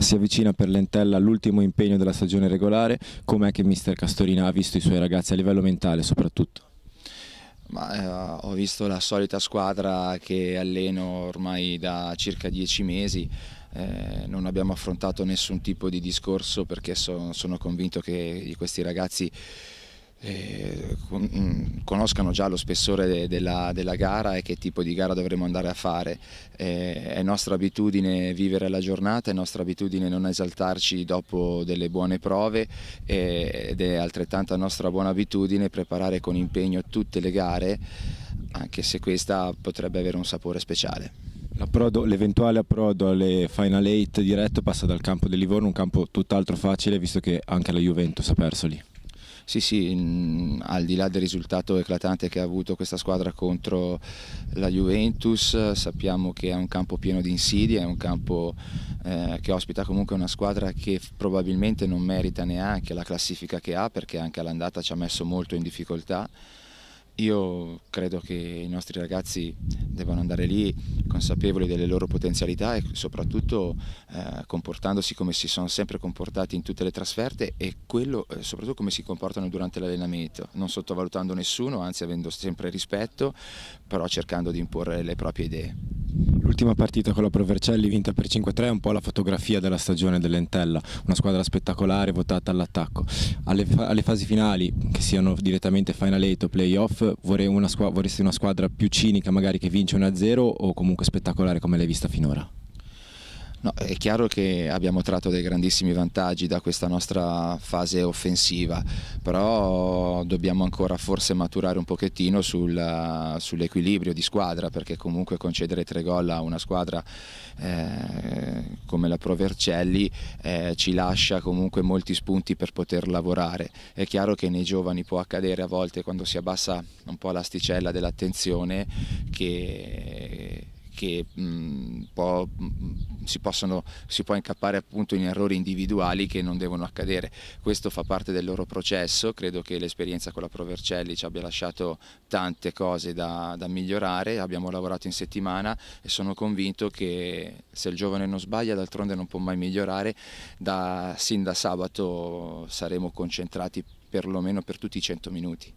si avvicina per Lentella all'ultimo impegno della stagione regolare, com'è che mister Castorina ha visto i suoi ragazzi a livello mentale soprattutto? Ma, eh, ho visto la solita squadra che alleno ormai da circa dieci mesi, eh, non abbiamo affrontato nessun tipo di discorso perché so, sono convinto che questi ragazzi eh, mm, conoscano già lo spessore de della, della, gara e che tipo di gara dovremo andare a fare. Eh, è nostra abitudine vivere la giornata, è nostra abitudine non esaltarci dopo delle buone prove eh, ed è altrettanta nostra buona abitudine preparare con impegno tutte le gare, anche se questa potrebbe avere un sapore speciale. L'eventuale approdo alle Final 8 diretto passa dal campo del Livorno, un campo tutt'altro facile visto che anche la Juventus ha perso lì. Sì, sì, al di là del risultato eclatante che ha avuto questa squadra contro la Juventus, sappiamo che è un campo pieno di insidie, è un campo eh, che ospita comunque una squadra che probabilmente non merita neanche la classifica che ha perché anche all'andata ci ha messo molto in difficoltà. Io credo che i nostri ragazzi debbano andare lì consapevoli delle loro potenzialità e soprattutto eh, comportandosi come si sono sempre comportati in tutte le trasferte e quello, eh, soprattutto come si comportano durante l'allenamento, non sottovalutando nessuno, anzi avendo sempre rispetto, però cercando di imporre le proprie idee. L'ultima partita con la Provercelli vinta per 5-3 è un po' la fotografia della stagione dell'Entella, una squadra spettacolare votata all'attacco. Alle, fa alle, fasi finali, che siano direttamente Final 8 o Playoff, vorrei vorresti una squadra più cinica magari che vince 1-0 o comunque spettacolare come l'hai vista finora? No, è chiaro che abbiamo tratto dei grandissimi vantaggi da questa nostra fase offensiva, però dobbiamo ancora forse maturare un pochettino sul, sull'equilibrio di squadra, perché comunque concedere tre gol a una squadra eh, come la Provercelli eh, ci lascia comunque molti spunti per poter lavorare. È chiaro che nei giovani può accadere a volte quando si abbassa un po' l'asticella dell'attenzione che che mh, mm, può, mm, mm, si, possono, si, può incappare appunto in errori individuali che non devono accadere. Questo fa parte del loro processo, credo che l'esperienza con la Provercelli ci abbia lasciato tante cose da, da migliorare, abbiamo lavorato in settimana e sono convinto che se il giovane non sbaglia d'altronde non può mai migliorare, da, sin da sabato saremo concentrati perlomeno per tutti i 100 minuti.